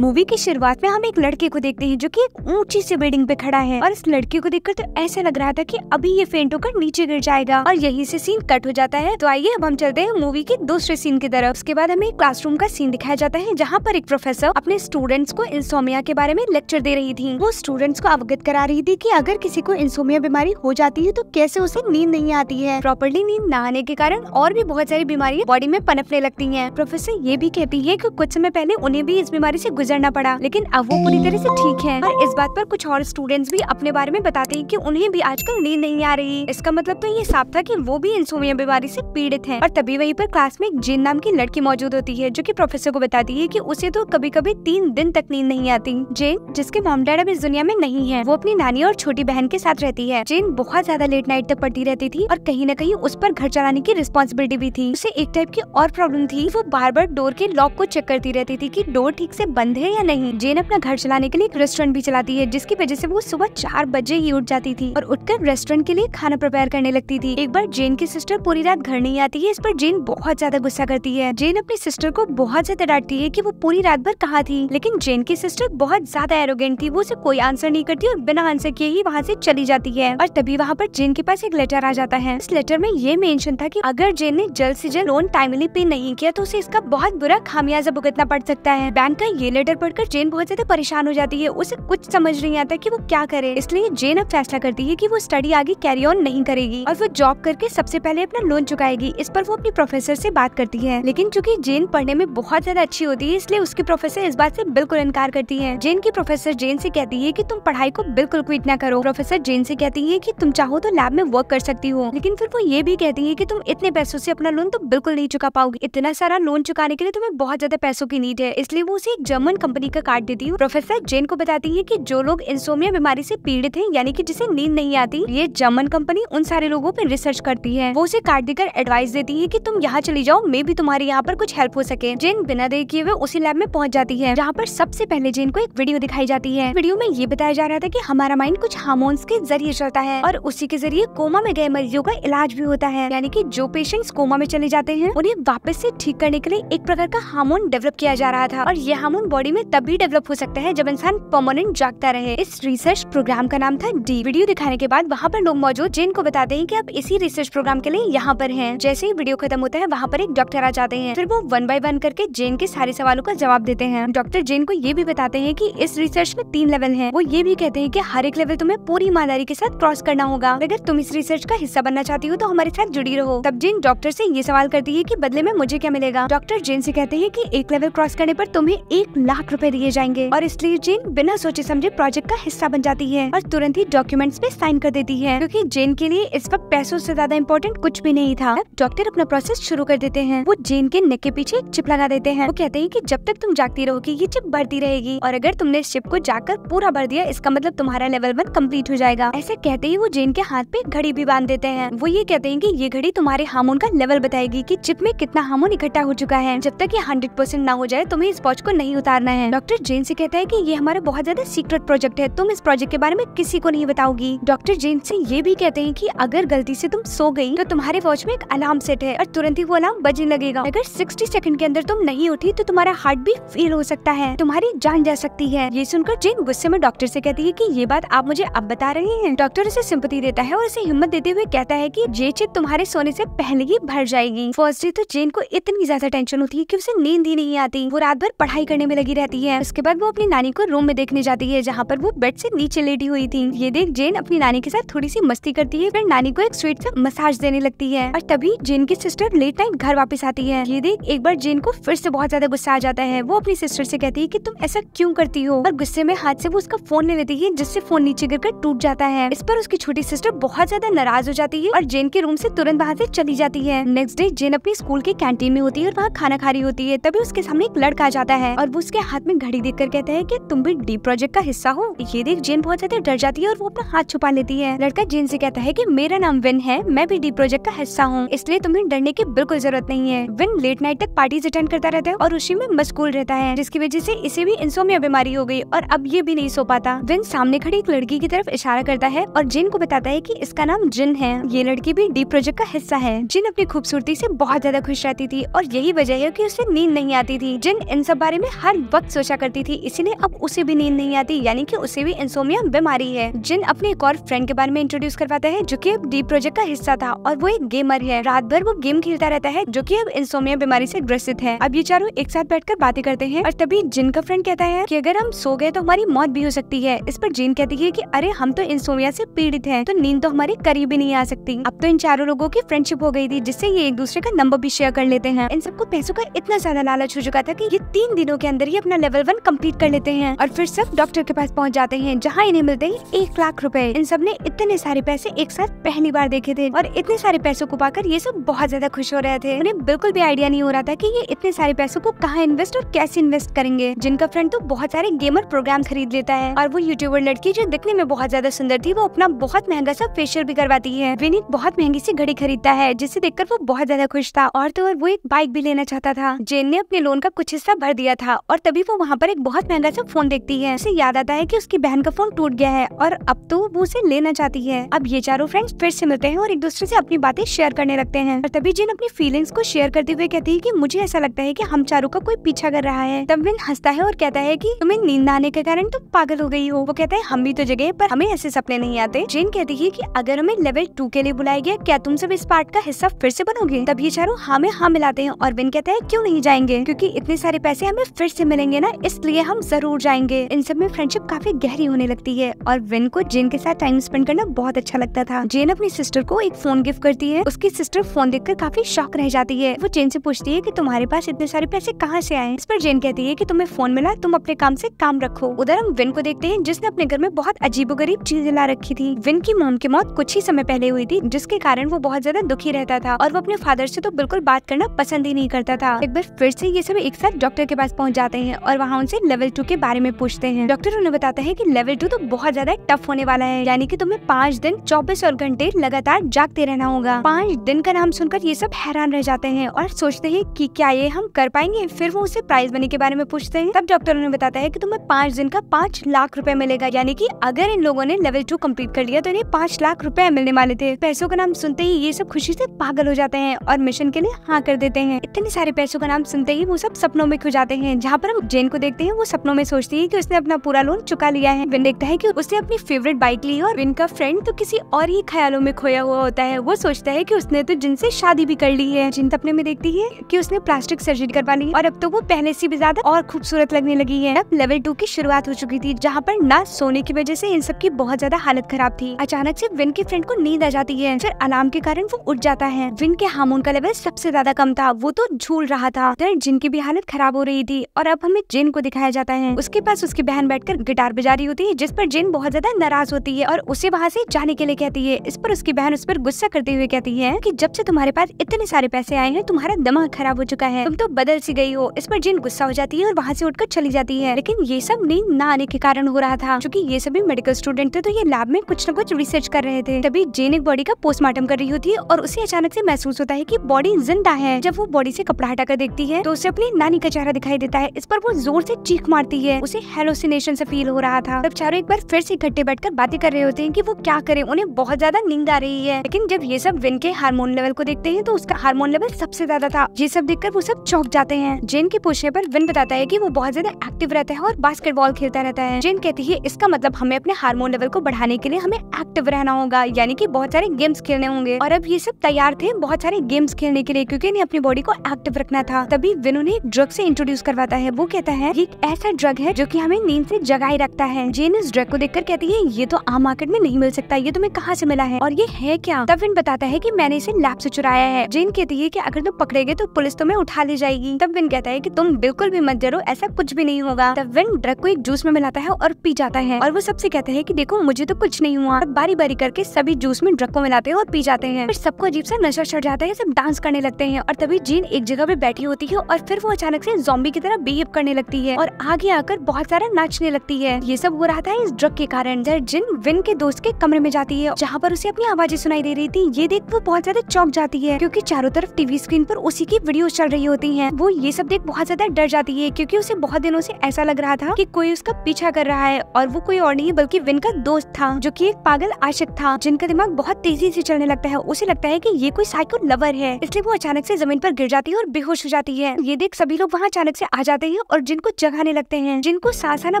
movie की शुरुआत में हम एक लड़के को देखते हैं जो कि एक ऊंची सी बिल्डिंग पे खड़ा है और इस लड़के को देखकर तो ऐसा लग रहा था कि अभी ये फेंट होकर नीचे गिर जाएगा और यही से सीन कट हो जाता है तो आइए अब हम चलते हैं मूवी के दूसरे सीन की तरफ उसके बाद हमें क्लासरूम का सीन दिखाया जाता है जहाँ पर एक प्रोफेसर अपने स्टूडेंट्स को इंसोमिया के बारे में लेक्चर दे रही थी वो स्टूडेंट्स को अवगत करा रही थी की अगर किसी को इंसोमिया बीमारी हो जाती है तो कैसे उसे नींद नहीं आती है प्रॉपरली नींद न आने के कारण और भी बहुत सारी बीमारियाँ बॉडी में पनपने लगती है प्रोफेसर ये भी कहती है की कुछ समय पहले उन्हें भी इस बीमारी ऐसी गुजरना पड़ा लेकिन अब वो पूरी तरह से ठीक है और इस बात पर कुछ और स्टूडेंट्स भी अपने बारे में बताते हैं कि उन्हें भी आजकल नींद नहीं आ रही इसका मतलब तो ये साफ था कि वो भी इंसोमिया बीमारी से पीड़ित है और तभी वहीं पर क्लास में एक जिन नाम की लड़की मौजूद होती है जो की प्रोफेसर को बताती है की उसे तो कभी कभी तीन दिन तक नींद नहीं आती जेन जिसके मॉम डैड अब इस दुनिया में नहीं है वो अपनी नानी और छोटी बहन के साथ रहती है जेन बहुत ज्यादा लेट नाइट तक पड़ती रहती थी और कहीं न कहीं उस पर घर चलाने की रिस्पॉन्सिबिलिटी भी थी उसे एक टाइप की और प्रॉब्लम थी वो बार बार डोर के लॉक को चेक करती रहती थी की डोर ठीक से बंद बंद है या नहीं जेन अपना घर चलाने के लिए एक रेस्टोरेंट भी चलाती है जिसकी वजह से वो सुबह चार बजे ही उठ जाती थी और उठकर रेस्टोरेंट के लिए खाना प्रिपेयर करने लगती थी एक बार जेन की सिस्टर पूरी रात घर नहीं आती है इस पर जेन बहुत ज्यादा गुस्सा करती है जेन अपनी सिस्टर को बहुत ज्यादा डांटती है की वो पूरी रात भर कहाँ थी लेकिन जेन की सिस्टर बहुत ज्यादा एरोगेंट थी वो उसे कोई आंसर नहीं करती और बिना आंसर किए ही वहाँ से चली जाती है और तभी वहाँ पर जेन के पास एक लेटर आ जाता है इस लेटर में ये मेंशन था कि अगर जेन ने जल्द से जल्द लोन टाइमली पे नहीं किया तो उसे इसका बहुत बुरा खामियाजा भुगतना पड़ सकता है बैंक का ये लेटर लेटर पढ़कर जेन बहुत ज्यादा परेशान हो जाती है उसे कुछ समझ नहीं आता कि वो क्या करे इसलिए जेन अब फैसला करती है कि वो स्टडी आगे कैरी ऑन नहीं करेगी और वो जॉब करके सबसे पहले अपना लोन चुकाएगी इस पर वो अपनी प्रोफेसर से बात करती है लेकिन चूंकि जेन पढ़ने में बहुत ज्यादा अच्छी होती है इसलिए उसके प्रोफेसर इस बात से बिल्कुल इनकार करती है जेन की प्रोफेसर जेन से कहती है कि तुम पढ़ाई को बिल्कुल क्विट ना करो प्रोफेसर जेन से कहती है कि तुम चाहो तो लैब में वर्क कर सकती हो लेकिन फिर वो ये भी कहती है कि तुम इतने पैसों से अपना लोन तो बिल्कुल नहीं चुका पाओगी इतना सारा लोन चुकाने के लिए तुम्हें बहुत ज्यादा पैसों की नीड है इसलिए वो उसे एक जर्मन जेन कंपनी का कार्ड देती हूँ प्रोफेसर जेन को बताती है की जो लोग इंसोमिया बीमारी ऐसी पीड़ित है यानी की जिसे नींद नहीं आती ये जर्मन कंपनी उन सारे लोगों पर रिसर्च करती है वो उसे कार्ड देकर एडवाइस देती है की तुम यहाँ चली जाओ मे भी तुम्हारे यहाँ पर कुछ हेल्प हो सके जेन बिना देर किए हुए उसी लैब में पहुँच जाती है जहाँ पर सबसे पहले जेन को एक वीडियो दिखाई जाती है वीडियो में ये बताया जा रहा था की हमारा माइंड कुछ हार्मोन्स के जरिए चलता है और उसी के जरिए कोमा में गए मरीजों का इलाज भी होता है यानी कि जो पेशेंट्स कोमा में चले जाते हैं उन्हें वापस से ठीक करने के लिए एक प्रकार का हार्मोन डेवलप किया जा रहा था और ये हार्मोन बॉडी बॉडी में तब भी डेवलप हो सकता है जब इंसान परमानेंट जागता रहे इस रिसर्च प्रोग्राम का नाम था डी वीडियो दिखाने के बाद वहाँ पर लोग मौजूद जिनको बताते हैं की आप इसी रिसर्च प्रोग्राम के लिए यहाँ पर है जैसे ही वीडियो खत्म होता है वहाँ पर एक डॉक्टर आ जाते हैं फिर वो वन बाय वन करके जेन के सारे सवालों का जवाब देते हैं डॉक्टर जेन को ये भी बताते हैं की इस रिसर्च में तीन लेवल है वो ये भी कहते हैं की हर एक लेवल तुम्हें पूरी ईमानदारी के साथ क्रॉस करना होगा अगर तुम इस रिसर्च का हिस्सा बनना चाहती हो तो हमारे साथ जुड़ी रहो तब जेन डॉक्टर से ये सवाल करती है कि बदले में मुझे क्या मिलेगा डॉक्टर जेन से कहते हैं कि एक लेवल क्रॉस करने पर तुम्हें एक लाख लाख रुपए दिए जाएंगे और इसलिए जेन बिना सोचे समझे प्रोजेक्ट का हिस्सा बन जाती है और तुरंत ही डॉक्यूमेंट्स पे साइन कर देती है क्योंकि जेन के लिए इस वक्त पैसों से ज्यादा इम्पोर्टेंट कुछ भी नहीं था डॉक्टर अपना प्रोसेस शुरू कर देते हैं वो जेन के नेक के पीछे एक चिप लगा देते हैं वो कहते हैं की जब तक तुम जागती रहोगी ये चिप बढ़ती रहेगी और अगर तुमने इस चिप को जाकर पूरा भर दिया इसका मतलब तुम्हारा लेवल वन कम्प्लीट हो जाएगा ऐसे कहते ही वो जेन के हाथ पे घड़ी भी बांध देते हैं वो ये कहते हैं की ये घड़ी तुम्हारे हार्मोन का लेवल बताएगी की चिप में कितना हार्मोन इकट्ठा हो चुका है जब तक ये हंड्रेड परसेंट ना हो जाए तुम्हें इस पॉच को नहीं उतारना करना है डॉक्टर जेन से कहता है कि ये हमारा बहुत ज्यादा सीक्रेट प्रोजेक्ट है तुम इस प्रोजेक्ट के बारे में किसी को नहीं बताओगी डॉक्टर जेन से ये भी कहते हैं कि अगर गलती से तुम सो गई तो तुम्हारे वॉच में एक अलार्म सेट है और तुरंत ही वो अलार्म बजने लगेगा अगर सिक्सटी सेकंड के अंदर तुम नहीं उठी तो तुम्हारा हार्ट भी फेल हो सकता है तुम्हारी जान जा सकती है ये सुनकर जेन गुस्से में डॉक्टर से कहती है कि ये बात आप मुझे अब बता रहे हैं डॉक्टर उसे सिंपति देता है और उसे हिम्मत देते हुए कहता है की ये चित तुम्हारे सोने से पहले ही भर जाएगी फर्स्ट डे तो जेन को इतनी ज्यादा टेंशन होती है की उसे नींद ही नहीं आती वो रात भर पढ़ाई करने में लगी लगी रहती है उसके बाद वो अपनी नानी को रूम में देखने जाती है जहाँ पर वो बेड से नीचे लेटी हुई थी ये देख जेन अपनी नानी के साथ थोड़ी सी मस्ती करती है फिर नानी को एक स्वीट सा मसाज देने लगती है और तभी जेन की सिस्टर लेट नाइट घर वापस आती है ये देख एक बार जेन को फिर से बहुत ज्यादा गुस्सा आ जाता है वो अपनी सिस्टर से कहती है की तुम ऐसा क्यूँ करती हो और गुस्से में हाथ से वो उसका फोन ले लेती है जिससे फोन नीचे गिर टूट जाता है इस पर उसकी छोटी सिस्टर बहुत ज्यादा नाराज हो जाती है और जेन के रूम से तुरंत वहाँ से चली जाती है नेक्स्ट डे जेन अपनी स्कूल के कैंटीन में होती है और वहाँ खाना खा रही होती है तभी उसके सामने एक लड़का आ जाता है और वो उसके उसके हाथ में घड़ी देख कर कहता है की तुम भी डी प्रोजेक्ट का हिस्सा हो ये देख जेन बहुत ज्यादा डर जाती है और वो अपना हाथ छुपा लेती है लड़का जेन ऐसी कहता है की मेरा नाम विन है मैं भी डी प्रोजेक्ट का हिस्सा हूँ इसलिए तुम्हें डरने की बिल्कुल जरूरत नहीं है विन लेट नाइट तक पार्टी अटेंड करता रहता है और उसी में मशगूल रहता है जिसकी वजह से इसे भी इंसोमिया बीमारी हो गई और अब ये भी नहीं सो पाता विन सामने खड़ी एक लड़की की तरफ इशारा करता है और जिन को बताता है कि इसका नाम जिन है ये लड़की भी डी प्रोजेक्ट का हिस्सा है जिन अपनी खूबसूरती से बहुत ज्यादा खुश रहती थी और यही वजह है कि उसे नींद नहीं आती थी जिन इन सब बारे में हर वक्त सोचा करती थी इसीलिए अब उसे भी नींद नहीं आती यानी कि उसे भी इंसोमिया बीमारी है जिन अपने एक और फ्रेंड के बारे में इंट्रोड्यूस करवाता है जो कि अब डी प्रोजेक्ट का हिस्सा था और वो एक गेमर है रात भर वो गेम खेलता रहता है जो की अब इंसोमिया बीमारी ऐसी ग्रसित है अब ये चारों एक साथ बैठ बातें करते हैं और तभी जिन का फ्रेंड कहता है की अगर हम सो गए तो हमारी मौत भी हो सकती है इस पर जीन कहती है की अरे हम तो इंसोमिया से पीड़ित है तो नींद तो हमारे करीब ही नहीं आ सकती अब तो इन चारों लोगों की फ्रेंडशिप हो गई थी जिससे ये एक दूसरे का नंबर भी शेयर कर लेते हैं इन सबको पैसों का इतना ज्यादा लालच हो चुका था की ये तीन दिनों के अंदर ही अपना लेवल वन कम्प्लीट कर लेते हैं और फिर सब डॉक्टर के पास पहुँच जाते हैं जहाँ इन्हें मिलते ही एक लाख रूपए इन सब ने इतने सारे पैसे एक साथ पहली बार देखे थे और इतने सारे पैसों को पाकर ये सब बहुत ज्यादा खुश हो रहे थे उन्हें बिल्कुल भी आइडिया नहीं हो रहा था की ये इतने सारे पैसों को कहाँ इन्वेस्ट और कैसे इन्वेस्ट करेंगे जिनका फ्रेंड तो बहुत सारे गेमर प्रोग्राम खरीद लेता है और वो यूट्यूबर लड़की जो दिखने में बहुत ज्यादा सुंदर थी वो अपना बहुत महंगा सा फेशियल भी करवाती है विनीत बहुत महंगी सी घड़ी खरीदता है जिसे देखकर वो बहुत ज्यादा खुश था और तो और वो एक बाइक भी लेना चाहता था जेन ने अपने लोन का कुछ हिस्सा भर दिया था और तभी वो वहाँ पर एक बहुत महंगा सा फोन देखती है उसे याद आता है की उसकी बहन का फोन टूट गया है और अब तो वो उसे लेना चाहती है अब ये चारों फ्रेंड्स फिर से मिलते हैं और एक दूसरे से अपनी बातें शेयर करने लगते हैं और तभी जिन अपनी फीलिंग्स को शेयर करते हुए कहती है की मुझे ऐसा लगता है की हम चारों का कोई पीछा कर रहा है तब विन हंसता है और कहता है की तुम्हें नींद आने के कारण तुम पागल हो गई हो वो कहता है हम भी तो जगह पर हमें ऐसे सपने नहीं आते जिन कहती है कि अगर हमें लेवल टू के लिए बुलाया गया क्या तुम सब इस पार्ट का हिस्सा फिर से बनोगे तब ये चारों हमें हाँ, हाँ मिलाते हैं और विन कहता है क्यों नहीं जाएंगे क्यूँकी इतने सारे पैसे हमें फिर से मिलेंगे ना इसलिए हम जरूर जाएंगे इन सब में फ्रेंडशिप काफी गहरी होने लगती है और विन को जेन के साथ टाइम स्पेंड करना बहुत अच्छा लगता था जेन अपनी सिस्टर को एक फोन गिफ्ट करती है उसकी सिस्टर फोन देख काफी शौक रह जाती है वो जेन से पूछती है की तुम्हारे पास इतने सारे पैसे कहाँ से आए इस पर जेन कहती है की तुम्हें फोन मिला तुम अपने काम से काम रखो उधर हम विन को देखते हैं जिसने अपने घर में बहुत गरीब चीजें ला रखी थी विन की मोम की मौत कुछ ही समय पहले हुई थी जिसके कारण वो बहुत ज्यादा दुखी रहता था और वो अपने फादर से तो बिल्कुल बात करना पसंद ही नहीं करता था एक बार फिर से ये सब एक साथ डॉक्टर के पास पहुंच जाते हैं हैं और वहाँ उनसे लेवल टू के बारे में पूछते हैं डॉक्टर उन्हें बताते हैं की लेवल टू तो बहुत ज्यादा टफ होने वाला है यानी की तुम्हें पाँच दिन चौबीस और घंटे लगातार जागते रहना होगा पाँच दिन का नाम सुनकर ये सब हैरान रह जाते हैं और सोचते हैं की क्या ये हम कर पाएंगे फिर वो उसे प्राइज मनी के बारे में पूछते हैं तब डॉक्टर उन्हें बताता है की तुम्हें पाँच दिन का पाँच लाख रूपए मिलेगा यानी की अगर इन लोगों ने लेवल टू कम्प्लीट कर लिया तो इन्हें पाँच लाख रूपए मिलने वाले थे पैसों का नाम सुनते ही ये सब खुशी से पागल हो जाते हैं और मिशन के लिए हाँ कर देते हैं इतने सारे पैसों का नाम सुनते ही वो सब सपनों में खो जाते हैं जहाँ पर जेन को देखते हैं वो सपनों में सोचती है कि उसने अपना पूरा लोन चुका लिया है विन देखता है कि उसने अपनी फेवरेट बाइक ली और विन का फ्रेंड तो किसी और ही ख्यालों में खोया हुआ होता है वो सोचता है कि उसने तो जिनसे शादी भी कर ली है जिन सपने में देखती है की उसने प्लास्टिक सर्जरी करवा ली और अब तो वो पहले से भी ज्यादा और खूबसूरत लगने लगी है अब लेवल टू की शुरुआत हो चुकी थी जहाँ पर ना सोने की वजह से इन सब की बहुत ज्यादा हालत खराब थी अचानक से विन के फ्रेंड को नींद आ जाती है फिर अलार्म के कारण वो उठ जाता है विन के हार्मोन का लेवल सबसे ज्यादा कम था वो तो झूल रहा था जिनकी भी हालत खराब हो रही थी और अब हमें जिन को दिखाया जाता है उसके पास उसकी बहन बैठकर गिटार बजा रही होती है जिस पर जिन बहुत ज्यादा नाराज होती है और उसे वहाँ से जाने के लिए कहती है इस पर उसकी बहन उस पर गुस्सा करते हुए कहती है की जब से तुम्हारे पास इतने सारे पैसे आए हैं तुम्हारा दिमाग खराब हो चुका है तुम तो बदल सी गई हो इस पर जिन गुस्सा हो जाती है और वहाँ से उठकर चली जाती है लेकिन ये सब नींद न आने के कारण हो रहा था क्योंकि ये सभी मेडिकल स्टूडेंट थे तो ये लैब में कुछ न कुछ रिसर्च कर रहे थे तभी जेन एक बॉडी का पोस्टमार्टम कर रही होती है और उसे अचानक से महसूस होता है की बॉडी जिंदा है जब वो बॉडी से कपड़ा हटाकर देखती है तो उसे अपनी नानी का चेहरा दिखाई देता है इस इस पर वो जोर से चीख मारती है उसे हेलोसिनेशन से फील हो रहा था तब चारों एक बार फिर से इकट्ठे बैठकर बातें कर रहे होते हैं कि वो क्या करे उन्हें बहुत ज्यादा नींद आ रही है लेकिन जब ये सब विन के हार्मोन लेवल को देखते हैं तो उसका हार्मोन लेवल सबसे ज्यादा था ये सब देखकर वो सब चौक जाते हैं जेन के पूछने पर विन बताता है की वो बहुत ज्यादा एक्टिव रहता है और बास्केटबॉल खेलता रहता है जेन कहती है इसका मतलब हमें अपने हार्मोन लेवल को बढ़ाने के लिए हमें एक्टिव रहना होगा यानी की बहुत सारे गेम्स खेलने होंगे और अब ये सब तैयार थे बहुत सारे गेम्स खेलने के लिए क्यूँकी इन्हें अपनी बॉडी को एक्टिव रखना था तभी विन उन्हें ड्रग से इंट्रोड्यूस करवाता है वो कहता है ये एक ऐसा ड्रग है जो की हमें नींद से जगाए रखता है जेन इस ड्रग को देखकर कहती है ये तो आम मार्केट में नहीं मिल सकता ये तुम्हें कहाँ से मिला है और ये है क्या तबिन बताता है की मैंने इसे लैब से चुराया है जेन कहती है की अगर तुम पकड़ेगे तो पुलिस तुम्हें उठा ले जाएगी विन कहता है की तुम बिल्कुल भी मत डरो ऐसा कुछ भी नहीं होगा विन ड्रग को एक जूस में मिलाता है और पी जाता है और वो सबसे कहते हैं की देखो मुझे तो कुछ नहीं हुआ बारी बारी करके सभी जूस में ड्रग को मिलाते हैं और पी जाते हैं फिर सबको अजीब सा नशा चढ़ जाता है सब डांस करने लगते हैं और तभी जीन एक जगह पे बैठी होती है और फिर वो अचानक से जॉम्बी की तरह बी रेप करने लगती है और आगे आकर बहुत सारा नाचने लगती है ये सब हो रहा था इस ड्रग के कारण जब जिन विन के दोस्त के कमरे में जाती है जहाँ पर उसे अपनी आवाजें सुनाई दे रही थी ये देख वो बहुत ज्यादा चौक जाती है क्यूँकी चारों तरफ टीवी स्क्रीन पर उसी की वीडियो चल रही होती है वो ये सब देख बहुत ज्यादा डर जाती है क्यूँकी उसे बहुत दिनों से ऐसा लग रहा था की कोई उसका पीछा कर रहा है और वो कोई और नहीं बल्कि विन का दोस्त था जो की एक पागल आशिक था जिनका दिमाग बहुत तेजी से चलने लगता है उसे लगता है की ये कोई साइको लवर है इसलिए वो अचानक से जमीन पर गिर जाती है और बेहोश हो जाती है ये देख सभी लोग वहाँ अचानक से आ जाते हैं है और जिनको जगाने लगते हैं जिनको सांस आना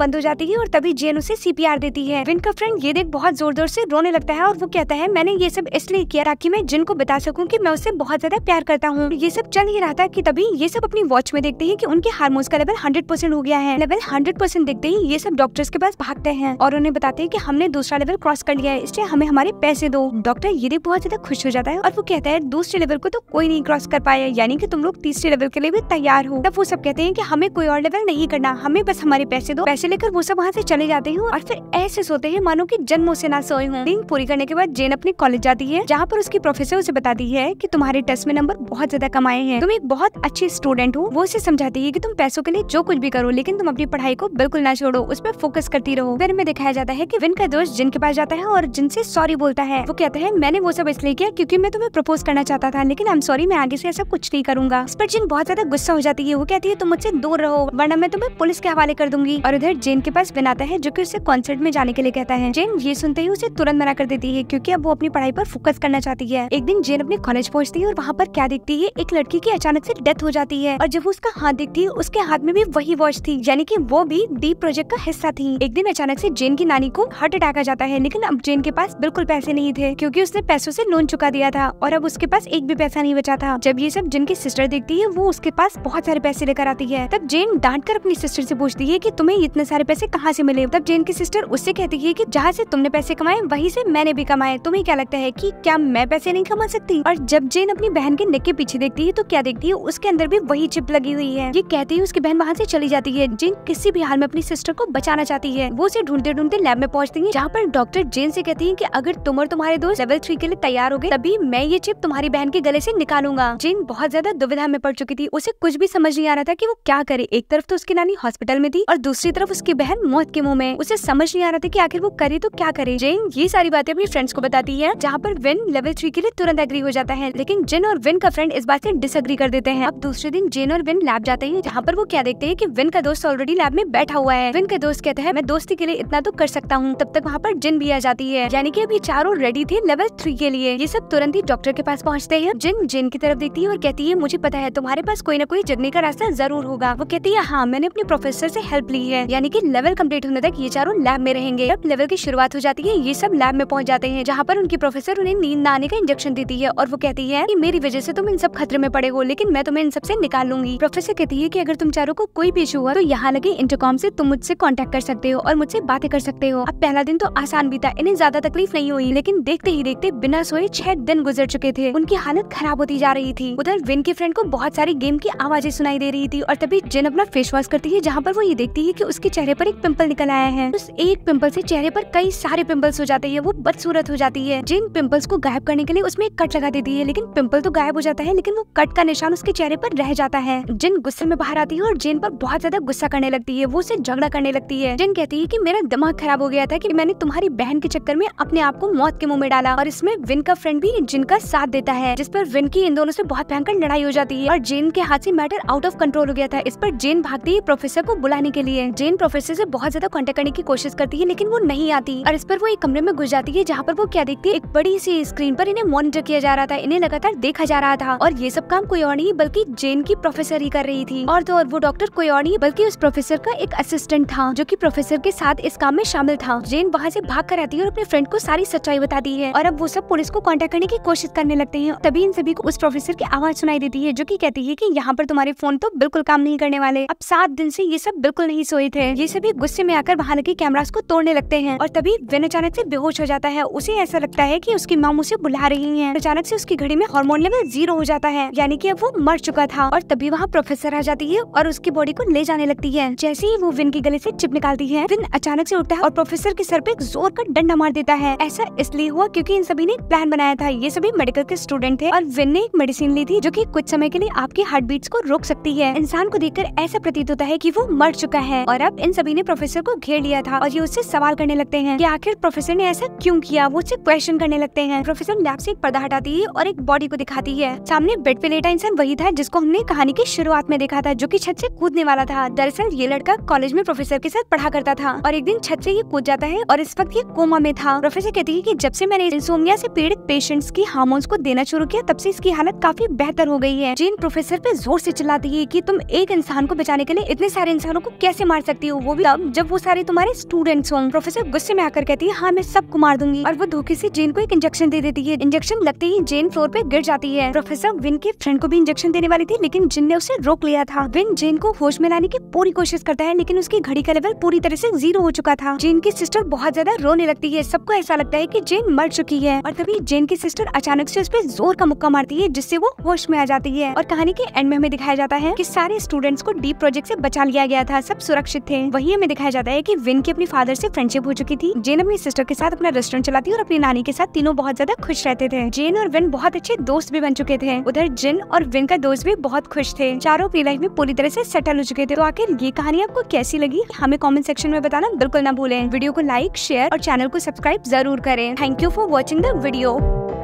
बंद हो जाती है और तभी जेन उसे सीपीआर देती है विन का फ्रेंड ये देख बहुत जोर जोर से रोने लगता है और वो कहता है मैंने ये सब इसलिए किया ताकि मैं जिन को बता सकूँ की मैं उससे बहुत ज्यादा प्यार करता हूँ ये सब चल ही रहा था की तभी ये सब अपनी वॉच में देखते हैं की उनके हारमोन का लेवल हंड्रेड परसेंट हो गया है लेवल हंड्रेड परसेंट देखते ही ये सब डॉक्टर्स के पास भागते हैं और उन्हें बताते हैं की हमने दूसरा लेवल क्रॉस कर लिया है इसलिए हमें हमारे पैसे दो डॉक्टर ये देख बहुत ज्यादा खुश हो जाता है और वो कहता है दूसरे लेवल को तो कोई नहीं क्रॉस कर पाया यानी कि तुम लोग तीसरे लेवल के लिए भी तैयार हो तब वो सब कहते हैं की हमें कोई और लेवल नहीं करना हमें बस हमारे पैसे दो पैसे लेकर वो सब वहाँ से चले जाते हैं और फिर ऐसे सोते हैं मानो की जन्मों से ना सोए हूँ लिंक पूरी करने के बाद जेन अपने कॉलेज जाती है जहाँ पर उसकी प्रोफेसर उसे बताती है की तुम्हारे टेस्ट में नंबर बहुत ज्यादा कमाए हैं तुम एक बहुत अच्छी स्टूडेंट हो वो उसे समझाती है की तुम पैसों के लिए जो कुछ भी करो लेकिन तुम अपनी पढ़ाई को बिल्कुल ना छोड़ो उस पर फोकस करती रहो फिर में दिखाया जाता है की विन का दोस्त जिन पास जाता है और जिनसे सॉरी बोलता है वो कहता है मैंने वो सब इसलिए किया क्यूँकी मैं तुम्हें प्रपोज करना चाहता था लेकिन आई एम सॉरी मैं आगे से ऐसा कुछ नहीं करूंगा इस पर जिन बहुत ज्यादा गुस्सा हो जाती है वो कहती है तुम मुझसे दूर रहो वरना मैं तुम्हें पुलिस के हवाले कर दूंगी और उधर जेन के पास बिन आता है जो की उसे कॉन्सर्ट में जाने के लिए कहता है जेन ये सुनते ही उसे तुरंत मना कर देती है क्यूँकी अब वो अपनी पढ़ाई पर फोकस करना चाहती है एक दिन जेन अपने कॉलेज पहुँचती है और वहाँ पर क्या देखती है एक लड़की की अचानक से डेथ हो जाती है और जब उसका हाथ देखती है उसके हाथ में भी वही वॉच थी यानी की वो भी डीप प्रोजेक्ट का हिस्सा थी एक दिन अचानक ऐसी जेन की नानी को हार्ट अटैक आ जाता है लेकिन अब जेन के पास बिल्कुल पैसे नहीं थे क्यूँकी उसने पैसों ऐसी लोन चुका दिया था और अब उसके पास एक भी पैसा नहीं बचा था जब ये सब जिनकी सिस्टर देखती है वो उसके पास बहुत सारे पैसे लेकर आती है तब जेन डांट कर अपनी सिस्टर से पूछती है कि तुम्हें इतने सारे पैसे कहाँ से मिले तब जेन की सिस्टर उससे कहती है कि जहाँ से तुमने पैसे कमाए वहीं से मैंने भी कमाए तुम्हें क्या लगता है कि क्या मैं पैसे नहीं कमा सकती और जब जेन अपनी बहन के नेक के पीछे देखती है तो क्या देखती है उसके अंदर भी वही चिप लगी हुई है ये कहते ही उसकी बहन वहाँ से चली जाती है जेन किसी भी हाल में अपनी सिस्टर को बचाना चाहती है वो उसे ढूंढते ढूंढते लैब में पहुँचती है जहाँ पर डॉक्टर जेन से कहती है की अगर तुम और तुम्हारे दोस्त लेवल थ्री के लिए तैयार हो गए तभी मैं ये चिप तुम्हारी बहन के गले से निकालूंगा जेन बहुत ज्यादा दुविधा में पड़ चुकी थी उसे कुछ भी समझ नहीं आ रहा था की वो क्या करे एक तरफ तो उसकी नानी हॉस्पिटल में थी और दूसरी तरफ उसकी बहन मौत के मुंह में उसे समझ नहीं आ रहा था कि आखिर वो करे तो क्या करे जेन ये सारी बातें अपनी फ्रेंड्स को बताती है जहाँ पर विन लेवल थ्री के लिए तुरंत एग्री हो जाता है लेकिन जिन और विन का फ्रेंड इस बात से डिसअग्री कर देते हैं अब दूसरे दिन जेन और विन लैब जाते हैं जहाँ पर वो क्या देखते हैं की विन का दोस्त ऑलरेडी लैब में बैठा हुआ है विन का दोस्त कहते हैं मैं दोस्ती के लिए इतना तो कर सकता हूँ तब तक वहाँ पर जिन भी आ जाती है यानी कि अभी चारों रेडी थे लेवल थ्री के लिए ये सब तुरंत ही डॉक्टर के पास पहुँचते हैं जिन जिन की तरफ देखती है और कहती है मुझे पता है तुम्हारे पास कोई ना कोई जगने का रास्ता जरूर होगा वो कहती है हाँ मैंने अपने प्रोफेसर से हेल्प ली है यानी कि लेवल कंप्लीट होने तक ये चारों लैब में रहेंगे जब लेवल की शुरुआत हो जाती है ये सब लैब में पहुंच जाते हैं जहाँ पर उनकी प्रोफेसर उन्हें नींद न आने का इंजेक्शन देती है और वो कहती है की मेरी वजह से तुम इन सब खतरे में पड़े हो लेकिन मैं तुम्हें इन सबसे निकाल लूंगी प्रोफेसर कहती है की अगर तुम चारों को कोई भी इशू हुआ तो यहाँ लगे इंटरकॉम ऐसी तुम मुझसे कॉन्टेक्ट कर सकते हो और मुझसे बातें कर सकते हो अब पहला दिन तो आसान भी था इन्हें ज्यादा तकलीफ नहीं हुई लेकिन देखते ही देखते बिना सोए छह दिन गुजर चुके थे उनकी हालत खराब होती जा रही थी उधर विन के फ्रेंड को बहुत सारी गेम की आवाजें सुनाई दे रही थी और तभी जेन अपना फेस वॉश करती है जहाँ पर वो ये देखती है कि उसके चेहरे पर एक पिंपल निकल आया है उस एक पिंपल से चेहरे पर कई सारे पिंपल्स हो जाते हैं वो बदसूरत हो जाती है जिन पिंपल्स को गायब करने के लिए उसमें एक कट लगा देती है लेकिन पिंपल तो गायब हो जाता है लेकिन वो कट का निशान उसके चेहरे पर रह जाता है जिन गुस्से में बाहर आती है और जेन पर बहुत ज्यादा गुस्सा करने लगती है वो उसे झगड़ा करने लगती है जिन कहती है की मेरा दिमाग खराब हो गया था की मैंने तुम्हारी बहन के चक्कर में अपने आप को मौत के मुंह में डाला और इसमें विन का फ्रेंड भी जिनका साथ देता है जिस पर विन की इन दोनों से बहुत भयंकर लड़ाई हो जाती है और जेन के हाथ से मैटर आउट ऑफ कंट्रोल हो गया था इस पर पर जेन भागती है प्रोफेसर को बुलाने के लिए जेन प्रोफेसर से बहुत ज्यादा कॉन्टेक्ट करने की कोशिश करती है लेकिन वो नहीं आती और इस पर वो एक कमरे में घुस जाती है जहाँ पर वो क्या देखती है एक बड़ी सी स्क्रीन पर इन्हें मॉनिटर किया जा रहा था इन्हें लगातार देखा जा रहा था और ये सब काम कोई और नहीं बल्कि जेन की प्रोफेसर ही कर रही थी और तो और वो डॉक्टर कोई और नहीं बल्कि उस प्रोफेसर का एक असिस्टेंट था जो की प्रोफेसर के साथ इस काम में शामिल था जेन वहाँ से भाग कर आती है और अपने फ्रेंड को सारी सच्चाई बताती है और अब वो सब पुलिस को कॉन्टेक्ट करने की कोशिश करने लगते हैं तभी इन सभी को उस प्रोफेसर की आवाज सुनाई देती है जो की कहती है की यहाँ पर तुम्हारे फोन तो बिल्कुल काम नहीं करने करने वाले अब सात दिन से ये सब बिल्कुल नहीं सोए थे ये सभी गुस्से में आकर बहाना के कैमराज को तोड़ने लगते हैं और तभी वेन अचानक से बेहोश हो जाता है उसे ऐसा लगता है कि उसकी माँ उसे बुला रही है अचानक से उसकी घड़ी में हार्मोन लेवल जीरो हो जाता है यानी कि अब वो मर चुका था और तभी वहाँ प्रोफेसर आ जाती है और उसकी बॉडी को ले जाने लगती है जैसे ही वो विन के गले से चिप निकालती है विन अचानक से उठता है और प्रोफेसर के सर पे एक जोर का डंडा मार देता है ऐसा इसलिए हुआ क्योंकि इन सभी ने प्लान बनाया था ये सभी मेडिकल के स्टूडेंट थे और विन ने एक मेडिसिन ली थी जो की कुछ समय के लिए आपकी हार्ट बीट को रोक सकती है इंसान को देखकर ऐसा प्रतीत होता है की वो मर चुका है और अब इन सभी ने प्रोफेसर को घेर लिया था और ये उससे सवाल करने लगते हैं की आखिर प्रोफेसर ने ऐसा क्यूँ किया वो उससे क्वेश्चन करने लगते हैं प्रोफेसर लैब से एक पर्दा हटाती है और एक बॉडी को दिखाती है सामने बेड पे लेटा इंसान वही था जिसको हमने कहानी की शुरुआत में देखा था जो की छत से कूदने वाला था दरअसल ये लड़का कॉलेज में प्रोफेसर के साथ पढ़ा करता था और एक दिन छत से ये कूद जाता है और इस वक्त ये कोमा में था प्रोफेसर कहती है की जब से मैंने इंसोमिया से पीड़ित पेशेंट्स की हार्मोन्स को देना शुरू किया तब से इसकी हालत काफी बेहतर हो गई है जिन प्रोफेसर पे जोर से चिल्लाती है कि तुम एक इंसान जहान को बचाने के लिए इतने सारे इंसानों को कैसे मार सकती हूँ वो भी तब जब वो सारे तुम्हारे स्टूडेंट्स हो प्रोफेसर गुस्से में आकर कहती है हाँ मैं सबको मार दूंगी और वो धोखे से जेन को एक इंजेक्शन दे देती है इंजेक्शन लगते ही जेन फ्लोर पे गिर जाती है प्रोफेसर विन के फ्रेंड को भी इंजेक्शन देने वाली थी लेकिन जिन ने उसे रोक लिया था विन जेन को होश में लाने की पूरी कोशिश करता है लेकिन उसकी घड़ी का लेवल पूरी तरह से जीरो हो चुका था जेन की सिस्टर बहुत ज्यादा रोने लगती है सबको ऐसा लगता है की जेन मर चुकी है और तभी जेन की सिस्टर अचानक से उस पर जोर का मुक्का मारती है जिससे वो होश में आ जाती है और कहानी के एंड में हमें दिखाया जाता है की सारे स्टूडेंट्स को डीप प्रोजेक्ट से बचा लिया गया था सब सुरक्षित थे वही हमें दिखाया जाता है की विन की अपने फादर से फ्रेंडशिप हो चुकी थी जेन अपनी सिस्टर के साथ अपना रेस्टोरेंट चलाती और अपनी नानी के साथ तीनों बहुत ज्यादा खुश रहते थे जेन और विन बहुत अच्छे दोस्त भी बन चुके थे उधर जिन और विन का दोस्त भी बहुत खुश थे चारों अपनी लाइफ में पूरी तरह से सेटल हो चुके थे तो आखिर ये कहानी आपको कैसी लगी हमें कॉमेंट सेक्शन में बताना बिल्कुल न भूले वीडियो को लाइक शेयर और चैनल को सब्सक्राइब जरूर करें thank you for watching the video